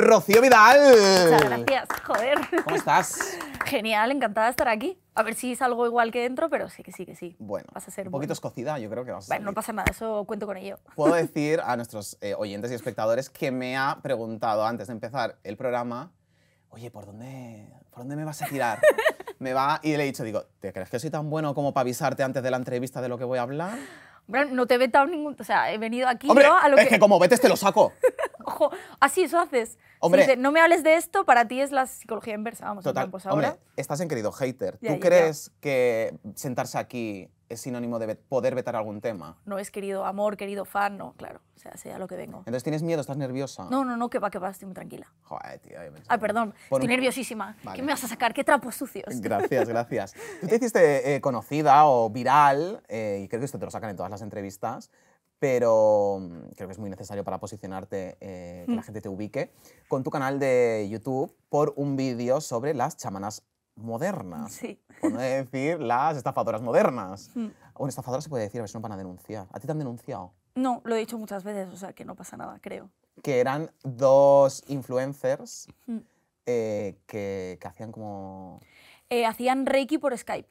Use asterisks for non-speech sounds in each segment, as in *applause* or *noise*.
Rocío Vidal. Muchas gracias, joder. ¿Cómo estás? *laughs* Genial, encantada de estar aquí. A ver si salgo igual que dentro, pero sí que sí que sí. Bueno, vas a ser un poquito escocida, yo creo que vas a Bueno, no pasa nada, eso cuento con ello. *laughs* Puedo decir a nuestros eh, oyentes y espectadores que me ha preguntado antes de empezar el programa, oye, ¿por dónde, ¿por dónde me vas a tirar? *laughs* me va y le he dicho, digo, ¿te crees que soy tan bueno como para avisarte antes de la entrevista de lo que voy a hablar? Hombre, no te he vetado ningún... O sea, he venido aquí yo a lo es que... que como vetes te lo saco ojo, así eso haces. Hombre, no me hables de esto, para ti es la psicología inversa. Vamos, pues ahora. estás en querido hater. ¿Tú crees que sentarse aquí es sinónimo de poder vetar algún tema. No es querido amor, querido fan, no, claro. O sea, sea lo que vengo. Entonces, ¿tienes miedo? ¿Estás nerviosa? No, no, no, que va, que va, estoy muy tranquila. Joder, tío. Ay, ah, perdón, estoy nerviosísima. ¿Qué me vas a sacar? ¿Qué trapos sucios? Gracias, *laughs* gracias. Tú te hiciste eh, conocida o viral, eh, y creo que esto te lo sacan en todas las entrevistas, pero mm, creo que es muy necesario para posicionarte, eh, que la mm. gente te ubique, con tu canal de YouTube por un vídeo sobre las chamanas modernas. Sí. Por no decir las estafadoras modernas. Mm. Una estafadora se puede decir, a ver si no van a denunciar. ¿A ti te han denunciado? No, lo he dicho muchas veces, o sea que no pasa nada, creo. Que eran dos influencers mm. eh, que, hacían como... Eh, hacían Reiki por Skype.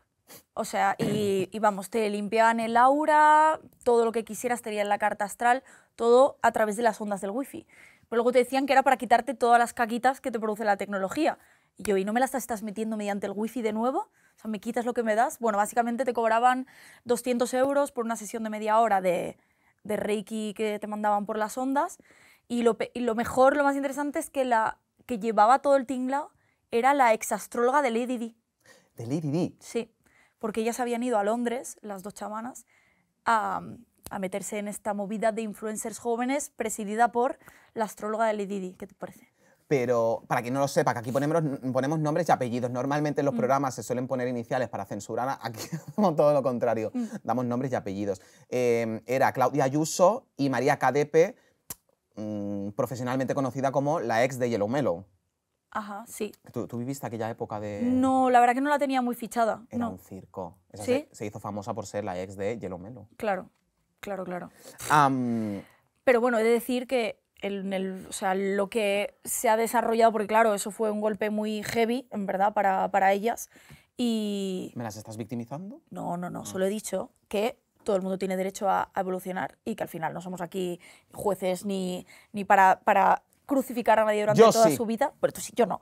O sea, y, vamos, te limpiaban el aura, todo lo que quisieras tenía en la carta astral, todo a través de las ondas del wifi. Pero luego te decían que era para quitarte todas las caquitas que te produce la tecnología. Y yo, ¿y no me las estás metiendo mediante el wifi de nuevo? O sea, ¿me quitas lo que me das? Bueno, básicamente te cobraban 200 euros por una sesión de media hora de, Reiki que te mandaban por las ondas. Y lo, mejor, lo más interesante es que la que llevaba todo el tinglao era la exastróloga de Lady Di. ¿De Lady D? Sí porque ellas habían ido a Londres, las dos chamanas, a, meterse en esta movida de influencers jóvenes presidida por la astróloga de Lady ¿Qué te parece? Pero para quien no lo sepa, que aquí ponemos, nombres y apellidos. Normalmente en los mm. programas se suelen poner iniciales para censurar. *laughs* Aquí hacemos todo lo contrario. Mm. Damos nombres y apellidos. Em, era Claudia Ayuso y María Cadepe, mm, profesionalmente conocida como la ex de Yellow Mellow. Ajá, sí. ¿Tú, ¿Tú, viviste aquella época de...? No, la verdad que no la tenía muy fichada. Era un circo. ¿Sí? se, hizo famosa por ser la ex de Yellow Claro, claro, claro. Pero bueno, he de decir que el, o sea, lo que se ha desarrollado, porque claro, eso fue un golpe muy heavy, en verdad, para, para ellas. Y... ¿Me las estás victimizando? No, no, no, ah. solo he dicho que todo el mundo tiene derecho a, a evolucionar y que al final no somos aquí jueces ni, ni para, para crucificar a nadie durante toda su vida, pero tú sí, yo no.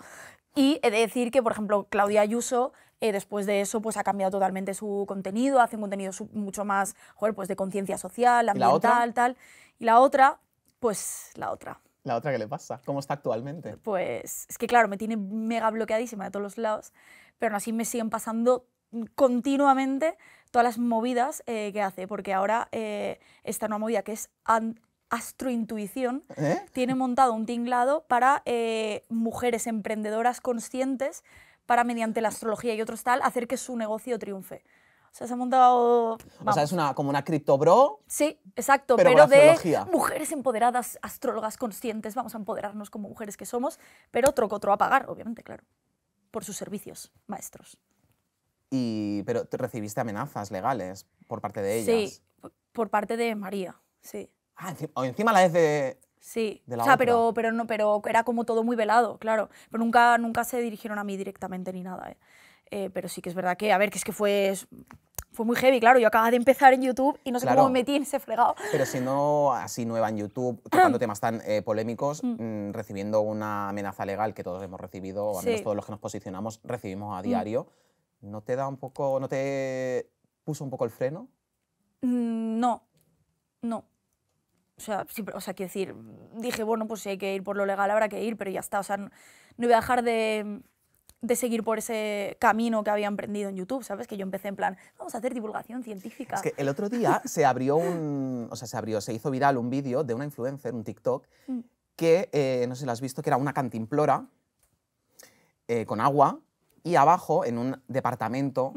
Y he de decir que, por ejemplo, Claudia Ayuso, eh, después de eso, pues ha cambiado totalmente su contenido, hace un contenido mucho más, joder, pues de conciencia social, ambiental, tal. Y la otra, pues la otra. ¿La otra qué le pasa? ¿Cómo está actualmente? Pues es que, claro, me tiene mega bloqueadísima de todos los lados, pero aún así me siguen pasando continuamente todas las movidas eh, que hace, porque ahora eh, está una movida que es Astrointuición ¿Eh? tiene montado un tinglado para eh, mujeres emprendedoras conscientes para mediante la astrología y otros tal hacer que su negocio triunfe. O sea, se ha montado. O sea, es una, como una criptobro. Sí, exacto, pero, de mujeres empoderadas, astrólogas conscientes, vamos a empoderarnos como mujeres que somos, pero otro a pagar, obviamente, claro, por sus servicios, maestros. Y, pero recibiste amenazas legales por parte de ellas. Sí, por parte de María, sí. Ah, encima, o encima la vez de, Sí, o sea, pero, pero, no, pero era como todo muy velado, claro. Pero nunca, nunca se dirigieron a mí directamente ni nada. ¿eh? Eh, pero sí que es verdad que, a ver, que es que fue, fue muy heavy, claro. Yo acababa de empezar en YouTube y no sé cómo me metí en ese fregado. Pero si no, así nueva en YouTube, *clears throat* tocando temas tan eh, polémicos, mm. Mm, recibiendo una amenaza legal que todos hemos recibido, o al menos todos los que nos posicionamos recibimos a diario, mm. ¿no te da un poco, no te puso un poco el freno? no, no. O sea, o quiero decir, dije, bueno, pues si hay que ir por lo legal habrá que ir, pero ya está. O sea, no, voy a dejar de, seguir por ese camino que había emprendido en YouTube, ¿sabes? Que yo empecé en plan, vamos a hacer divulgación científica. Es que el otro día *laughs* se abrió un, o sea, se abrió, se hizo viral un vídeo de una influencer, un TikTok, mm. que, eh, no sé si lo has visto, que era una cantimplora eh, con agua y abajo, en un departamento,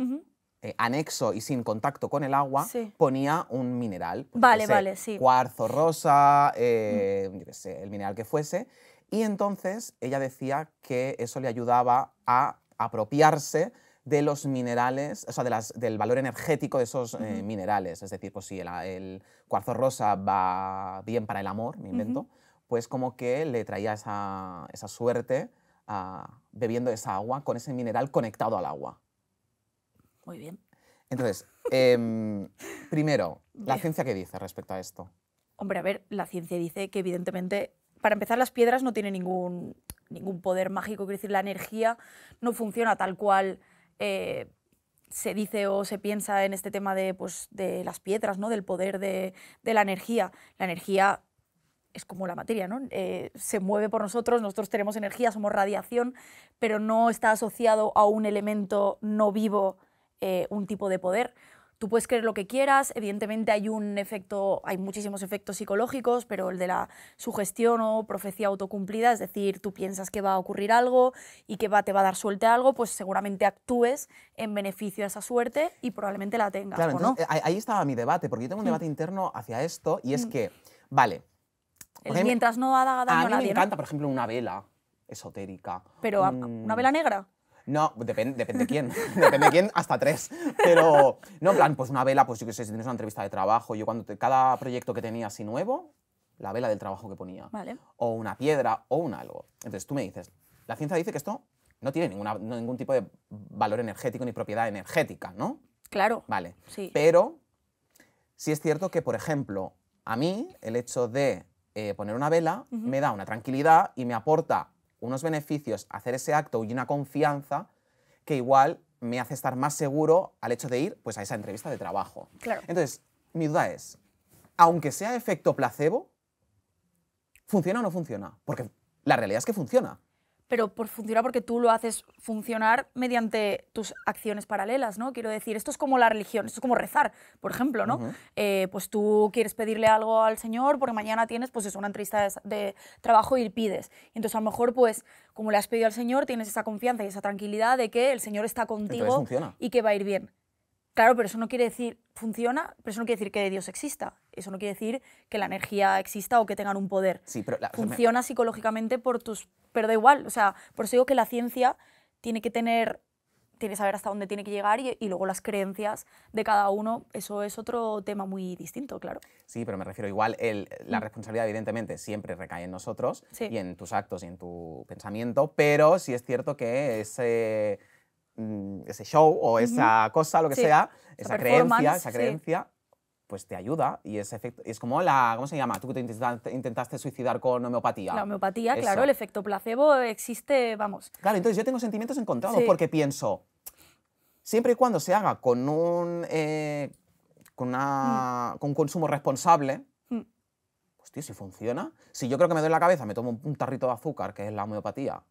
eh, anexo y sin contacto con el agua, ponía un mineral. Pues, vale, vale, Cuarzo rosa, eh, mm. el mineral que fuese. Y entonces ella decía que eso le ayudaba a apropiarse de los minerales, o sea, del valor energético de esos eh, minerales. Es decir, pues si el, cuarzo rosa va bien para el amor, me invento, pues como que le traía esa, suerte bebiendo esa agua con ese mineral conectado al agua. Muy bien. Entonces, em, *laughs* primero, ¿la ciencia qué dice respecto a esto? Hombre, a ver, la ciencia dice que evidentemente, para empezar, las piedras no tienen ningún, ningún poder mágico, Quiero decir, la energía no funciona tal cual eh, se dice o se piensa en este tema de, pues, las piedras, ¿no? del poder de, la energía. La energía es como la materia, ¿no? Eh, se mueve por nosotros, nosotros tenemos energía, somos radiación, pero no está asociado a un elemento no vivo eh, un tipo de poder. Tú puedes creer lo que quieras, evidentemente hay un efecto, hay muchísimos efectos psicológicos, pero el de la sugestión o profecía autocumplida, es decir, tú piensas que va a ocurrir algo y que te va a dar suerte algo, pues seguramente actúes en beneficio de esa suerte y probablemente la tengas. Claro, eh, ahí estaba mi debate, porque yo tengo un hmm. debate interno hacia esto y es hmm. que, vale. mientras no haga daño a, mí Me encanta, por ejemplo, una vela esotérica. ¿Pero una vela negra? No, depende, *laughs* depende de quién. depende de quién, hasta tres. Pero, no, en plan, pues una vela, pues yo qué sé, si tienes una entrevista de trabajo, yo cuando cada proyecto que tenía así nuevo, la vela del trabajo que ponía. O una piedra, o un algo. Entonces tú me dices, la ciencia dice que esto no tiene ningún tipo de valor energético ni propiedad energética, ¿no? Claro. Vale. Sí. Pero sí es cierto que, por ejemplo, a mí el hecho de eh, poner una vela me da una tranquilidad y me aporta unos beneficios hacer ese acto y una confianza que igual me hace estar más seguro al hecho de ir pues, a esa entrevista de trabajo. Entonces, mi duda es, aunque sea efecto placebo, ¿funciona o no funciona? Porque la realidad es que funciona pero por porque tú lo haces funcionar mediante tus acciones paralelas, ¿no? Quiero decir, esto es como la religión, esto es como rezar, por ejemplo, ¿no? Eh, pues tú quieres pedirle algo al Señor porque mañana tienes, pues es una entrevista de, trabajo y pides. Entonces, a lo mejor, pues, como le has pedido al Señor, tienes esa confianza y esa tranquilidad de que el Señor está contigo y que va a ir bien. Claro, pero eso no quiere decir, funciona, pero eso no quiere decir que Dios exista. Eso no quiere decir que la energía exista o que tengan un poder. Sí, pero funciona psicológicamente por tus... Pero da igual, o sea, por eso digo que la ciencia tiene que tener tiene saber hasta dónde tiene que llegar y, luego las creencias de cada uno, eso es otro tema muy distinto, claro. Sí, pero me refiero igual, la mm. responsabilidad evidentemente siempre recae en nosotros y en tus actos y en tu pensamiento, pero sí es cierto que ese Mm, ese show o esa cosa, lo que sea, esa, creencia, esa creencia, pues te ayuda y ese efecto, es como la, ¿cómo se llama? Tú que te intentaste, suicidar con homeopatía. La homeopatía, claro, el efecto placebo existe, vamos. Claro, entonces yo tengo sentimientos encontrados porque pienso, siempre y cuando se haga con un, eh, con, mm. consumo responsable, pues mm. tío, si funciona, si yo creo que me doy la cabeza, me tomo un tarrito de azúcar, que es la homeopatía,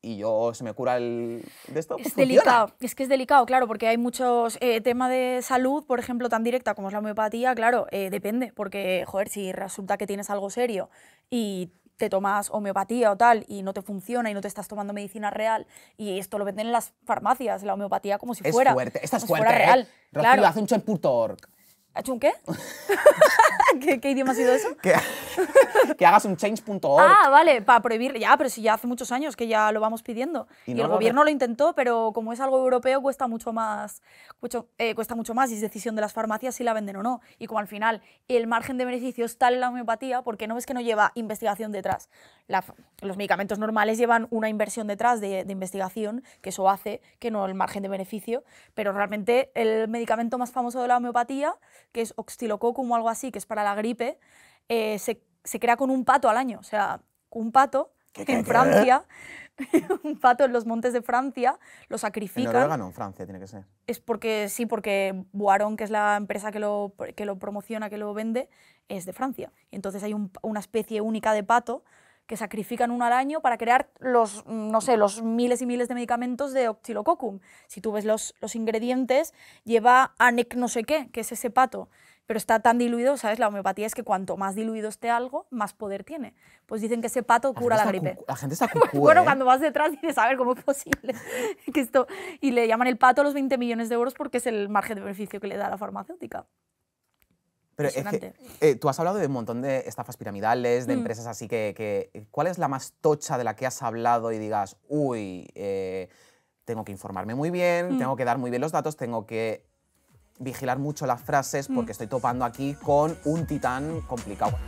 y yo se me cura el de esto. es pues delicado, es que es delicado, claro, porque hay muchos eh, temas de salud, por ejemplo, tan directa como es la homeopatía, claro, eh, depende, porque, joder, si resulta que tienes algo serio y te tomas homeopatía o tal y no te funciona y no te estás tomando medicina real y esto lo venden en las farmacias, la homeopatía como si fuera. Es fuerte, esta es fuerte. fuera eh. real. Claro hecho qué? *laughs* qué? ¿Qué, idioma ha sido eso? Que, hagas un change.org. Ah, vale, para prohibir. Ya, pero si ya hace muchos años que ya lo vamos pidiendo. Y, el gobierno lo intentó, pero como es algo europeo, cuesta mucho más. Eh, cuesta mucho más y es decisión de las farmacias si la venden o no. Y como al final el margen de beneficio está en la homeopatía, porque no ves que no lleva investigación detrás. los medicamentos normales llevan una inversión detrás de investigación, que eso hace que no el margen de beneficio. Pero realmente el medicamento más famoso de la homeopatía que es Oxtilococcum o algo así, que es para la gripe, eh, se, se, crea con un pato al año. O sea, un pato en Francia, *laughs* un pato en los montes de Francia, lo sacrifican. En Noruega no, en Francia tiene que ser. Es porque, sí, porque Boiron, que es la empresa que lo, que lo promociona, que lo vende, es de Francia. entonces hay una especie única de pato que sacrifican un al año para crear los, mm, no sé, los miles y miles de medicamentos de oxilococum Si tú ves los, ingredientes, lleva anec no sé qué, que es ese pato, pero está tan diluido, ¿sabes? La homeopatía es que cuanto más diluido esté algo, más poder tiene. Pues dicen que ese pato cura la, gripe. La gente está *laughs* Bueno, ¿eh? cuando vas detrás dices, a saber ¿cómo es posible *laughs* que esto...? Y le llaman el pato los 20 millones de euros porque es el margen de beneficio que le da la farmacéutica. Pero es que eh, tú has hablado de un montón de estafas piramidales, de mm. empresas así que, eh, ¿Cuál es la más tocha de la que has hablado y digas, uy, eh, tengo que informarme muy bien, mm. tengo que dar muy bien los datos, tengo que vigilar mucho las frases mm. porque estoy topando aquí con un titán complicado?